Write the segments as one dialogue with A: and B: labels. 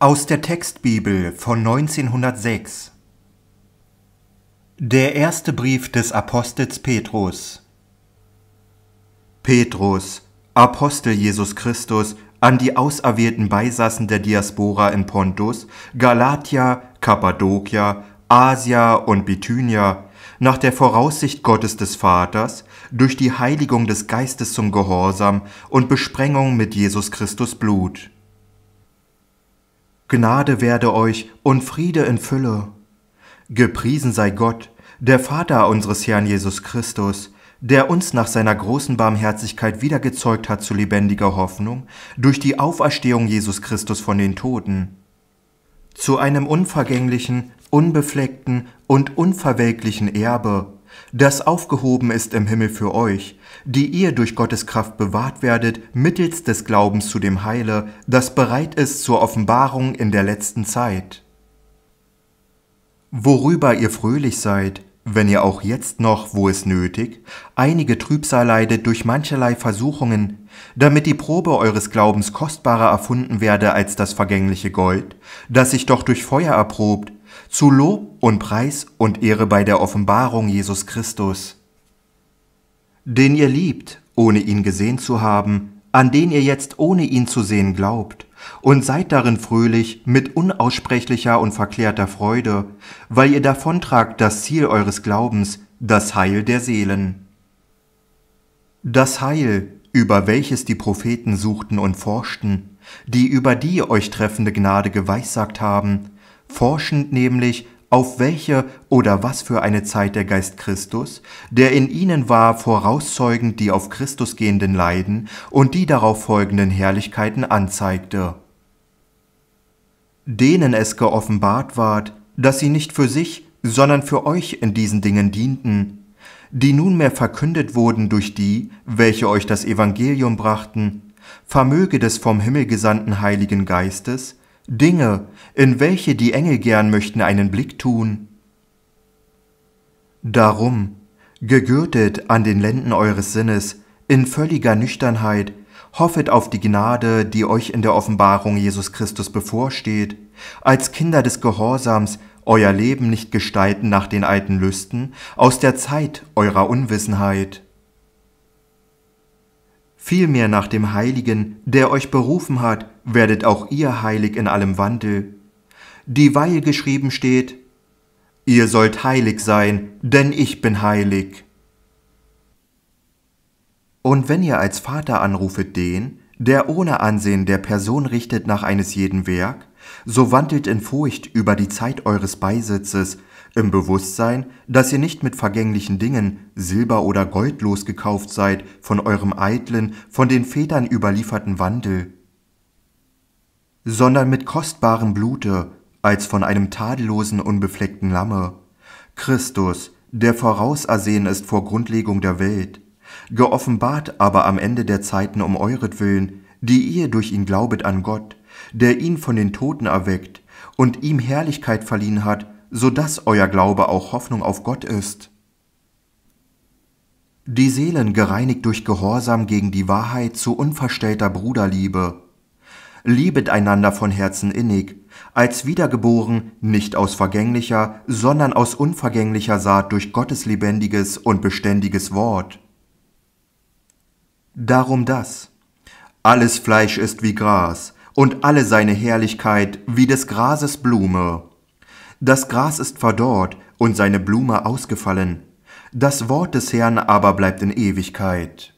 A: Aus der Textbibel von 1906 Der erste Brief des Apostels Petrus Petrus, Apostel Jesus Christus, an die auserwählten Beisassen der Diaspora in Pontus, Galatia, Kappadokia, Asia und Bithynia, nach der Voraussicht Gottes des Vaters, durch die Heiligung des Geistes zum Gehorsam und Besprengung mit Jesus Christus Blut Gnade werde euch und Friede in Fülle. Gepriesen sei Gott, der Vater unseres Herrn Jesus Christus, der uns nach seiner großen Barmherzigkeit wiedergezeugt hat zu lebendiger Hoffnung durch die Auferstehung Jesus Christus von den Toten. Zu einem unvergänglichen, unbefleckten und unverwelklichen Erbe das aufgehoben ist im Himmel für euch, die ihr durch Gottes Kraft bewahrt werdet mittels des Glaubens zu dem Heile, das bereit ist zur Offenbarung in der letzten Zeit. Worüber ihr fröhlich seid, wenn ihr auch jetzt noch, wo es nötig, einige Trübsal leidet durch mancherlei Versuchungen, damit die Probe eures Glaubens kostbarer erfunden werde als das vergängliche Gold, das sich doch durch Feuer erprobt, zu Lob und Preis und Ehre bei der Offenbarung Jesus Christus, den ihr liebt, ohne ihn gesehen zu haben, an den ihr jetzt ohne ihn zu sehen glaubt, und seid darin fröhlich mit unaussprechlicher und verklärter Freude, weil ihr davontragt das Ziel eures Glaubens, das Heil der Seelen. Das Heil, über welches die Propheten suchten und forschten, die über die euch treffende Gnade geweissagt haben, forschend nämlich, auf welche oder was für eine Zeit der Geist Christus, der in ihnen war, vorauszeugend die auf Christus gehenden Leiden und die darauf folgenden Herrlichkeiten anzeigte. Denen es geoffenbart ward, dass sie nicht für sich, sondern für euch in diesen Dingen dienten, die nunmehr verkündet wurden durch die, welche euch das Evangelium brachten, vermöge des vom Himmel gesandten Heiligen Geistes, Dinge, in welche die Engel gern möchten einen Blick tun. Darum, gegürtet an den Lenden eures Sinnes, in völliger Nüchternheit, hoffet auf die Gnade, die euch in der Offenbarung Jesus Christus bevorsteht, als Kinder des Gehorsams euer Leben nicht gestalten nach den alten Lüsten aus der Zeit eurer Unwissenheit vielmehr nach dem Heiligen, der euch berufen hat, werdet auch ihr heilig in allem Wandel. Dieweil geschrieben steht, Ihr sollt heilig sein, denn ich bin heilig. Und wenn ihr als Vater anrufet den, der ohne Ansehen der Person richtet nach eines jeden Werk, so wandelt in Furcht über die Zeit eures Beisitzes, im Bewusstsein, dass ihr nicht mit vergänglichen Dingen, Silber oder Gold losgekauft seid von eurem eitlen, von den Vätern überlieferten Wandel, sondern mit kostbarem Blute, als von einem tadellosen, unbefleckten Lamme, Christus, der vorausersehen ist vor Grundlegung der Welt, geoffenbart aber am Ende der Zeiten um euretwillen, die ihr durch ihn glaubet an Gott, der ihn von den Toten erweckt und ihm Herrlichkeit verliehen hat so dass euer Glaube auch Hoffnung auf Gott ist. Die Seelen gereinigt durch Gehorsam gegen die Wahrheit zu unverstellter Bruderliebe. Liebet einander von Herzen innig, als wiedergeboren, nicht aus vergänglicher, sondern aus unvergänglicher Saat durch Gottes lebendiges und beständiges Wort. Darum das. Alles Fleisch ist wie Gras, und alle seine Herrlichkeit wie des Grases Blume. Das Gras ist verdorrt und seine Blume ausgefallen, das Wort des Herrn aber bleibt in Ewigkeit.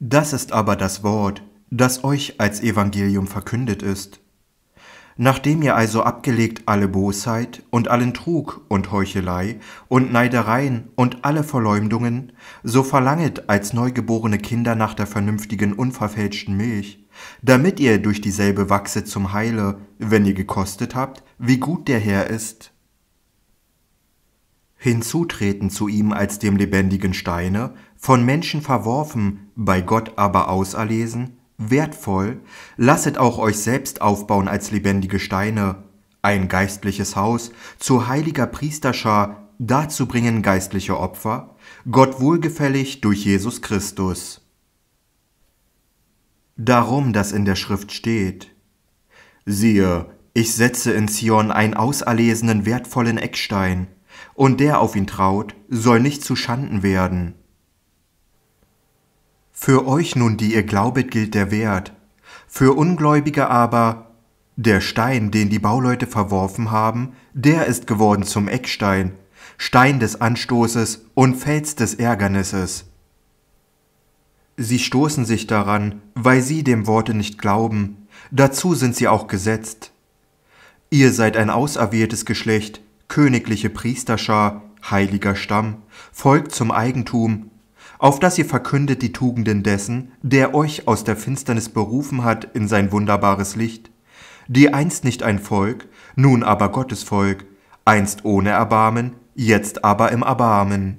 A: Das ist aber das Wort, das euch als Evangelium verkündet ist. Nachdem ihr also abgelegt alle Bosheit und allen Trug und Heuchelei und Neidereien und alle Verleumdungen, so verlanget als neugeborene Kinder nach der vernünftigen unverfälschten Milch, damit ihr durch dieselbe wachset zum Heile, wenn ihr gekostet habt, wie gut der Herr ist. Hinzutreten zu ihm als dem lebendigen Steine, von Menschen verworfen, bei Gott aber auserlesen, wertvoll, lasset auch euch selbst aufbauen als lebendige Steine, ein geistliches Haus, zu heiliger Priesterschar, dazu bringen geistliche Opfer, Gott wohlgefällig durch Jesus Christus darum, dass in der Schrift steht, siehe, ich setze in Zion einen auserlesenen wertvollen Eckstein, und der auf ihn traut, soll nicht zu Schanden werden. Für euch nun, die ihr glaubet, gilt der Wert, für Ungläubige aber der Stein, den die Bauleute verworfen haben, der ist geworden zum Eckstein, Stein des Anstoßes und Fels des Ärgernisses. Sie stoßen sich daran, weil sie dem Worte nicht glauben, dazu sind sie auch gesetzt. Ihr seid ein auserwähltes Geschlecht, königliche Priesterschar, heiliger Stamm, Volk zum Eigentum, auf das ihr verkündet die Tugenden dessen, der euch aus der Finsternis berufen hat in sein wunderbares Licht, die einst nicht ein Volk, nun aber Gottes Volk, einst ohne Erbarmen, jetzt aber im Erbarmen.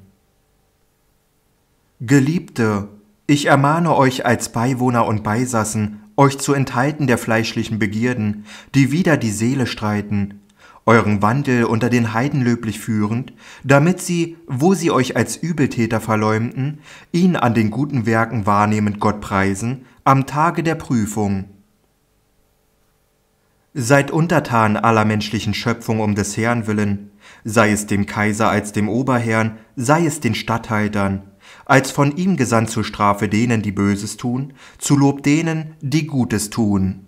A: Geliebte, ich ermahne euch als Beiwohner und Beisassen, euch zu enthalten der fleischlichen Begierden, die wider die Seele streiten, euren Wandel unter den Heiden löblich führend, damit sie, wo sie euch als Übeltäter verleumden, ihn an den guten Werken wahrnehmend Gott preisen, am Tage der Prüfung. Seid untertan aller menschlichen Schöpfung um des Herrn willen, sei es dem Kaiser als dem Oberherrn, sei es den Statthaltern, als von ihm gesandt zur Strafe denen, die Böses tun, zu Lob denen, die Gutes tun.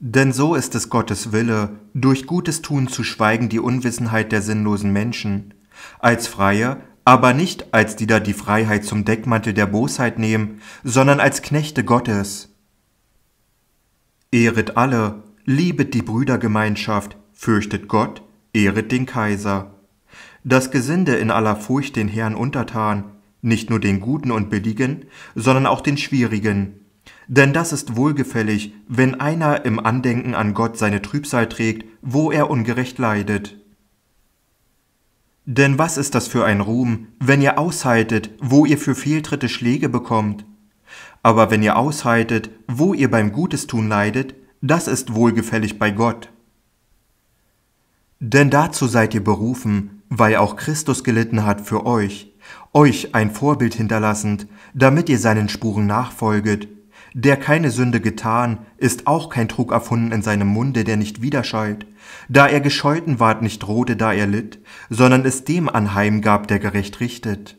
A: Denn so ist es Gottes Wille, durch Gutes tun zu schweigen die Unwissenheit der sinnlosen Menschen, als Freie, aber nicht als die da die Freiheit zum Deckmantel der Bosheit nehmen, sondern als Knechte Gottes. Ehret alle, liebet die Brüdergemeinschaft, fürchtet Gott, ehret den Kaiser. Das Gesinde in aller Furcht den Herrn untertan, nicht nur den Guten und Billigen, sondern auch den Schwierigen. Denn das ist wohlgefällig, wenn einer im Andenken an Gott seine Trübsal trägt, wo er ungerecht leidet. Denn was ist das für ein Ruhm, wenn ihr aushaltet, wo ihr für Fehltritte Schläge bekommt? Aber wenn ihr aushaltet, wo ihr beim Gutestun leidet, das ist wohlgefällig bei Gott. Denn dazu seid ihr berufen, weil auch Christus gelitten hat für euch, euch ein Vorbild hinterlassend, damit ihr seinen Spuren nachfolget. Der keine Sünde getan, ist auch kein Trug erfunden in seinem Munde, der nicht widerschallt. Da er gescheuten ward, nicht drohte, da er litt, sondern es dem anheim gab, der gerecht richtet.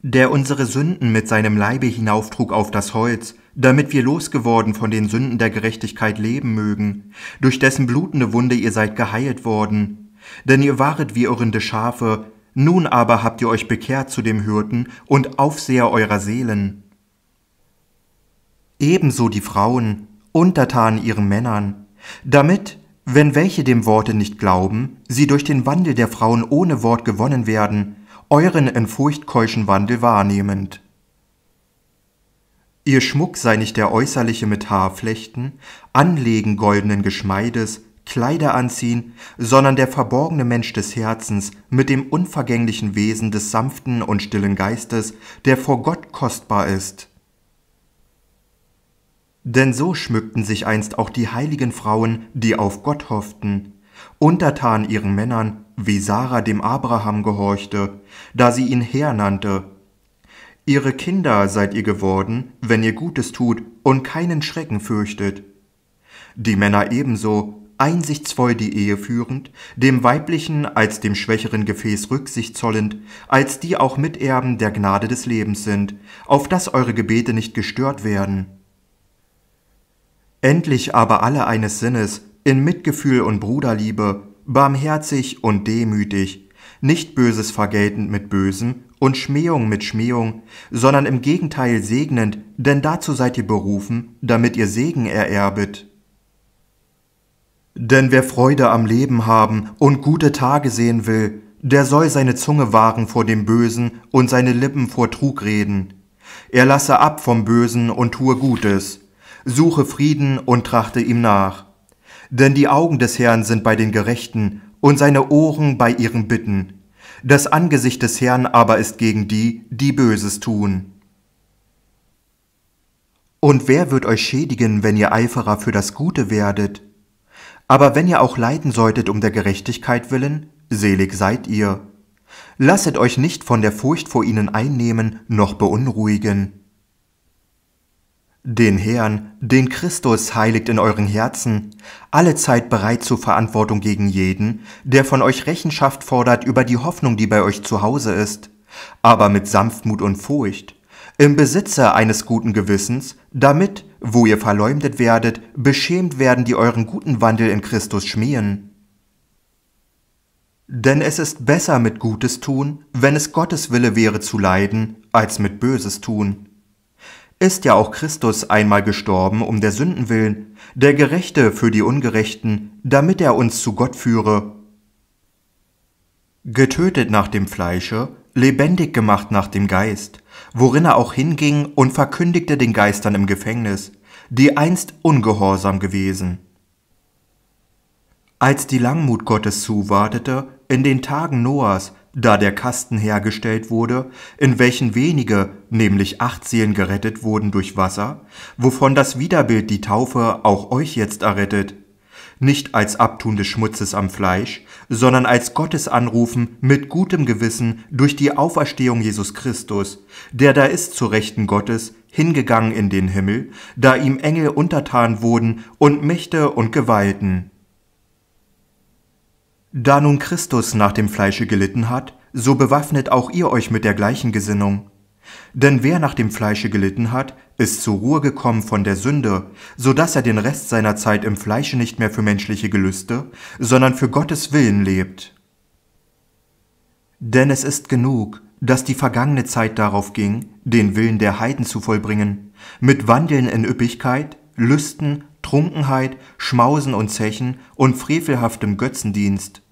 A: Der unsere Sünden mit seinem Leibe hinauftrug auf das Holz, damit wir losgeworden von den Sünden der Gerechtigkeit leben mögen, durch dessen blutende Wunde ihr seid geheilt worden, denn ihr waret wie irrende Schafe, nun aber habt ihr euch bekehrt zu dem Hürden und Aufseher eurer Seelen. Ebenso die Frauen, untertan ihren Männern, damit, wenn welche dem Worte nicht glauben, sie durch den Wandel der Frauen ohne Wort gewonnen werden, euren in Furcht keuschen Wandel wahrnehmend. Ihr Schmuck sei nicht der äußerliche mit Haarflechten, Anlegen goldenen Geschmeides, Kleider anziehen, sondern der verborgene Mensch des Herzens mit dem unvergänglichen Wesen des sanften und stillen Geistes, der vor Gott kostbar ist. Denn so schmückten sich einst auch die heiligen Frauen, die auf Gott hofften, untertan ihren Männern, wie Sarah dem Abraham gehorchte, da sie ihn Herr nannte. Ihre Kinder seid ihr geworden, wenn ihr Gutes tut und keinen Schrecken fürchtet. Die Männer ebenso, einsichtsvoll die Ehe führend, dem weiblichen als dem schwächeren Gefäß Rücksicht zollend, als die auch Miterben der Gnade des Lebens sind, auf dass eure Gebete nicht gestört werden. Endlich aber alle eines Sinnes, in Mitgefühl und Bruderliebe, barmherzig und demütig, nicht Böses vergeltend mit Bösen und Schmähung mit Schmähung, sondern im Gegenteil segnend, denn dazu seid ihr berufen, damit ihr Segen ererbet. Denn wer Freude am Leben haben und gute Tage sehen will, der soll seine Zunge wahren vor dem Bösen und seine Lippen vor Trug reden. Er lasse ab vom Bösen und tue Gutes, suche Frieden und trachte ihm nach. Denn die Augen des Herrn sind bei den Gerechten und seine Ohren bei ihren Bitten. Das Angesicht des Herrn aber ist gegen die, die Böses tun. Und wer wird euch schädigen, wenn ihr Eiferer für das Gute werdet? Aber wenn ihr auch leiden solltet um der Gerechtigkeit willen, selig seid ihr. Lasset euch nicht von der Furcht vor ihnen einnehmen noch beunruhigen. Den Herrn, den Christus heiligt in euren Herzen, allezeit bereit zur Verantwortung gegen jeden, der von euch Rechenschaft fordert über die Hoffnung, die bei euch zu Hause ist, aber mit Sanftmut und Furcht, im Besitzer eines guten Gewissens, damit, wo ihr verleumdet werdet, beschämt werden, die euren guten Wandel in Christus schmähen. Denn es ist besser mit Gutes tun, wenn es Gottes Wille wäre zu leiden, als mit Böses tun. Ist ja auch Christus einmal gestorben um der Sünden willen, der Gerechte für die Ungerechten, damit er uns zu Gott führe. Getötet nach dem Fleische, lebendig gemacht nach dem Geist, worin er auch hinging und verkündigte den Geistern im Gefängnis, die einst ungehorsam gewesen. Als die Langmut Gottes zuwartete, in den Tagen Noahs, da der Kasten hergestellt wurde, in welchen wenige, nämlich acht Seelen gerettet wurden durch Wasser, wovon das Widerbild die Taufe auch euch jetzt errettet, nicht als Abtun des Schmutzes am Fleisch, sondern als Gottes Anrufen mit gutem Gewissen durch die Auferstehung Jesus Christus, der da ist zu Rechten Gottes, hingegangen in den Himmel, da ihm Engel untertan wurden und Mächte und Gewalten. Da nun Christus nach dem Fleische gelitten hat, so bewaffnet auch ihr euch mit der gleichen Gesinnung. Denn wer nach dem Fleische gelitten hat, ist zur Ruhe gekommen von der Sünde, so dass er den Rest seiner Zeit im Fleische nicht mehr für menschliche Gelüste, sondern für Gottes Willen lebt. Denn es ist genug, dass die vergangene Zeit darauf ging, den Willen der Heiden zu vollbringen, mit Wandeln in Üppigkeit, Lüsten, Trunkenheit, Schmausen und Zechen und frevelhaftem Götzendienst.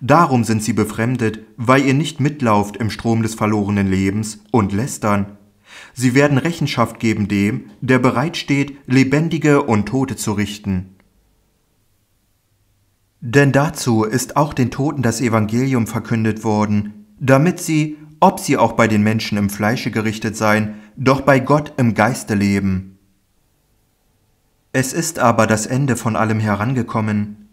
A: Darum sind sie befremdet, weil ihr nicht mitlauft im Strom des verlorenen Lebens und lästern, Sie werden Rechenschaft geben dem, der bereitsteht, Lebendige und Tote zu richten. Denn dazu ist auch den Toten das Evangelium verkündet worden, damit sie, ob sie auch bei den Menschen im Fleische gerichtet seien, doch bei Gott im Geiste leben. Es ist aber das Ende von allem herangekommen.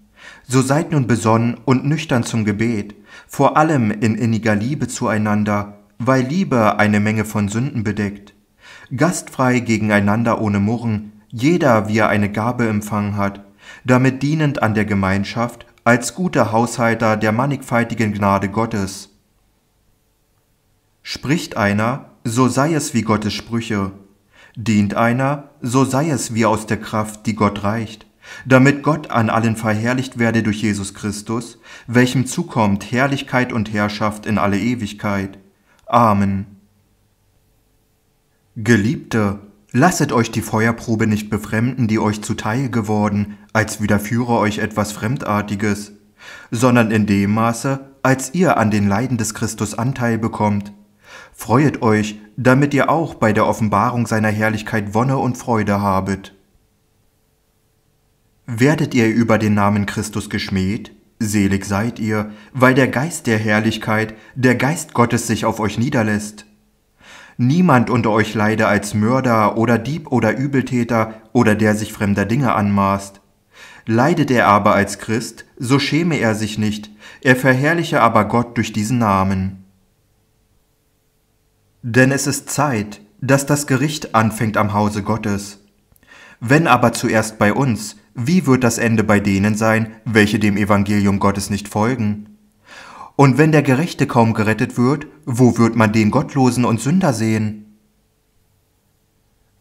A: So seid nun besonnen und nüchtern zum Gebet, vor allem in inniger Liebe zueinander, weil Liebe eine Menge von Sünden bedeckt, gastfrei gegeneinander ohne Murren, jeder wie er eine Gabe empfangen hat, damit dienend an der Gemeinschaft, als guter Haushalter der mannigfaltigen Gnade Gottes. Spricht einer, so sei es wie Gottes Sprüche, dient einer, so sei es wie aus der Kraft, die Gott reicht, damit Gott an allen verherrlicht werde durch Jesus Christus, welchem zukommt Herrlichkeit und Herrschaft in alle Ewigkeit. Amen. Geliebte, lasset euch die Feuerprobe nicht befremden, die euch zuteil geworden, als widerführe euch etwas Fremdartiges, sondern in dem Maße, als ihr an den Leiden des Christus Anteil bekommt. Freuet euch, damit ihr auch bei der Offenbarung seiner Herrlichkeit Wonne und Freude habet. Werdet ihr über den Namen Christus geschmäht? Selig seid ihr, weil der Geist der Herrlichkeit, der Geist Gottes sich auf euch niederlässt. Niemand unter euch leide als Mörder oder Dieb oder Übeltäter oder der sich fremder Dinge anmaßt. Leidet er aber als Christ, so schäme er sich nicht, er verherrliche aber Gott durch diesen Namen. Denn es ist Zeit, dass das Gericht anfängt am Hause Gottes. Wenn aber zuerst bei uns, wie wird das Ende bei denen sein, welche dem Evangelium Gottes nicht folgen? Und wenn der Gerechte kaum gerettet wird, wo wird man den Gottlosen und Sünder sehen?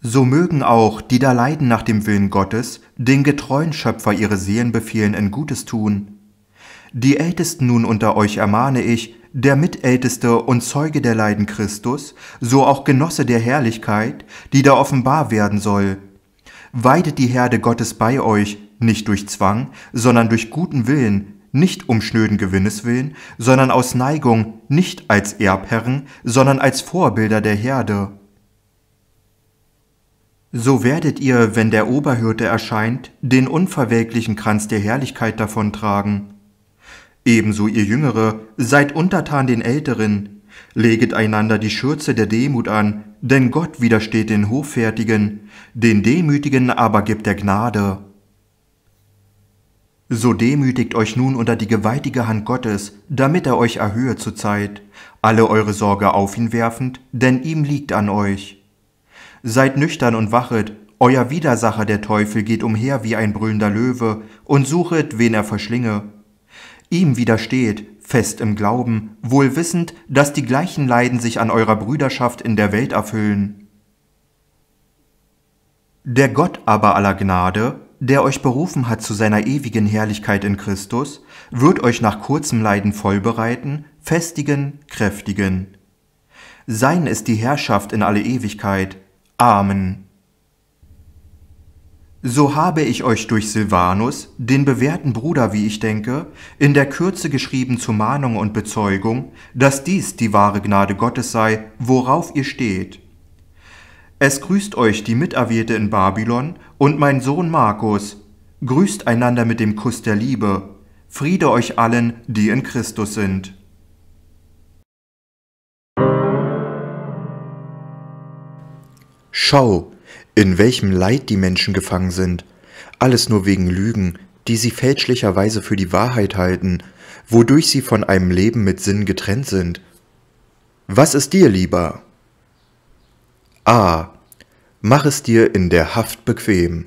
A: So mögen auch, die da leiden nach dem Willen Gottes, den getreuen Schöpfer ihre Seelenbefehlen in Gutes tun. Die Ältesten nun unter euch ermahne ich, der Mitälteste und Zeuge der Leiden Christus, so auch Genosse der Herrlichkeit, die da offenbar werden soll, Weidet die Herde Gottes bei euch, nicht durch Zwang, sondern durch guten Willen, nicht um schnöden Gewinnes willen, sondern aus Neigung, nicht als Erbherren, sondern als Vorbilder der Herde. So werdet ihr, wenn der Oberhirte erscheint, den unverwelklichen Kranz der Herrlichkeit davontragen. Ebenso ihr Jüngere, seid untertan den Älteren, Leget einander die Schürze der Demut an, denn Gott widersteht den Hoffärtigen, den Demütigen aber gibt er Gnade. So demütigt euch nun unter die gewaltige Hand Gottes, damit er euch erhöhe zur Zeit, alle eure Sorge auf ihn werfend, denn ihm liegt an euch. Seid nüchtern und wachet, euer Widersacher der Teufel geht umher wie ein brüllender Löwe und suchet, wen er verschlinge. Ihm widersteht, fest im Glauben, wohl wissend, dass die gleichen Leiden sich an eurer Brüderschaft in der Welt erfüllen. Der Gott aber aller Gnade, der euch berufen hat zu seiner ewigen Herrlichkeit in Christus, wird euch nach kurzem Leiden vollbereiten, festigen, kräftigen. Sein ist die Herrschaft in alle Ewigkeit. Amen. So habe ich euch durch Silvanus, den bewährten Bruder, wie ich denke, in der Kürze geschrieben zur Mahnung und Bezeugung, dass dies die wahre Gnade Gottes sei, worauf ihr steht. Es grüßt euch die Miterwählte in Babylon und mein Sohn Markus, grüßt einander mit dem Kuss der Liebe, Friede euch allen, die in Christus sind. Schau, in welchem Leid die Menschen gefangen sind, alles nur wegen Lügen, die sie fälschlicherweise für die Wahrheit halten, wodurch sie von einem Leben mit Sinn getrennt sind. Was ist dir lieber? A. Mach es dir in der Haft bequem.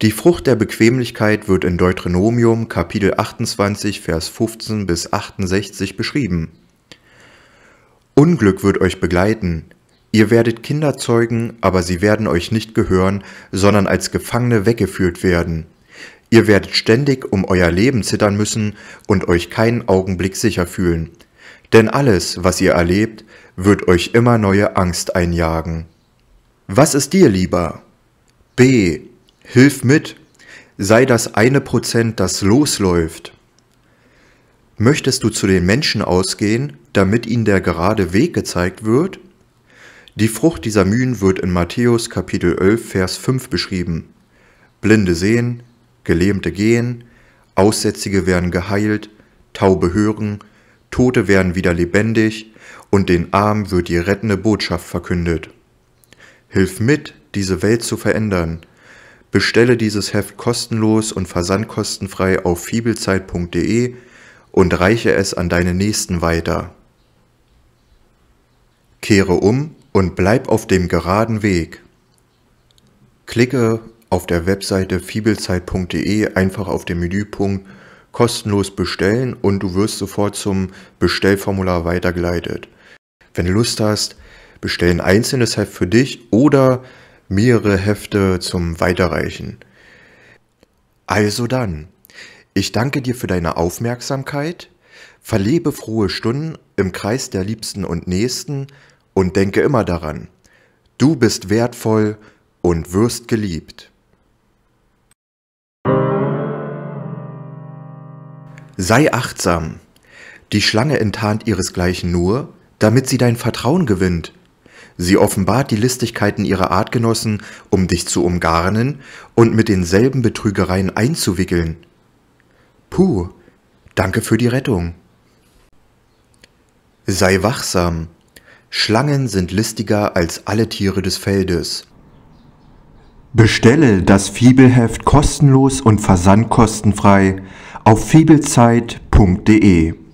A: Die Frucht der Bequemlichkeit wird in Deuteronomium Kapitel 28 Vers 15 bis 68 beschrieben. Unglück wird euch begleiten, Ihr werdet Kinder zeugen, aber sie werden euch nicht gehören, sondern als Gefangene weggeführt werden. Ihr werdet ständig um euer Leben zittern müssen und euch keinen Augenblick sicher fühlen. Denn alles, was ihr erlebt, wird euch immer neue Angst einjagen. Was ist dir lieber? B. Hilf mit. Sei das eine Prozent, das losläuft. Möchtest du zu den Menschen ausgehen, damit ihnen der gerade Weg gezeigt wird? Die Frucht dieser Mühen wird in Matthäus Kapitel 11, Vers 5 beschrieben. Blinde sehen, Gelähmte gehen, Aussätzige werden geheilt, Taube hören, Tote werden wieder lebendig und den Armen wird die rettende Botschaft verkündet. Hilf mit, diese Welt zu verändern. Bestelle dieses Heft kostenlos und versandkostenfrei auf fibelzeit.de und reiche es an deine Nächsten weiter. Kehre um und bleib auf dem geraden Weg. Klicke auf der Webseite fibelzeit.de einfach auf den Menüpunkt kostenlos bestellen und du wirst sofort zum Bestellformular weitergeleitet. Wenn du Lust hast, bestell ein einzelnes Heft für dich oder mehrere Hefte zum Weiterreichen. Also dann, ich danke dir für deine Aufmerksamkeit, verlebe frohe Stunden im Kreis der Liebsten und Nächsten, und denke immer daran, du bist wertvoll und wirst geliebt. Sei achtsam. Die Schlange enttarnt ihresgleichen nur, damit sie dein Vertrauen gewinnt. Sie offenbart die Listigkeiten ihrer Artgenossen, um dich zu umgarnen und mit denselben Betrügereien einzuwickeln. Puh, danke für die Rettung. Sei wachsam. Schlangen sind listiger als alle Tiere des Feldes. Bestelle das Fibelheft kostenlos und versandkostenfrei auf fibelzeit.de.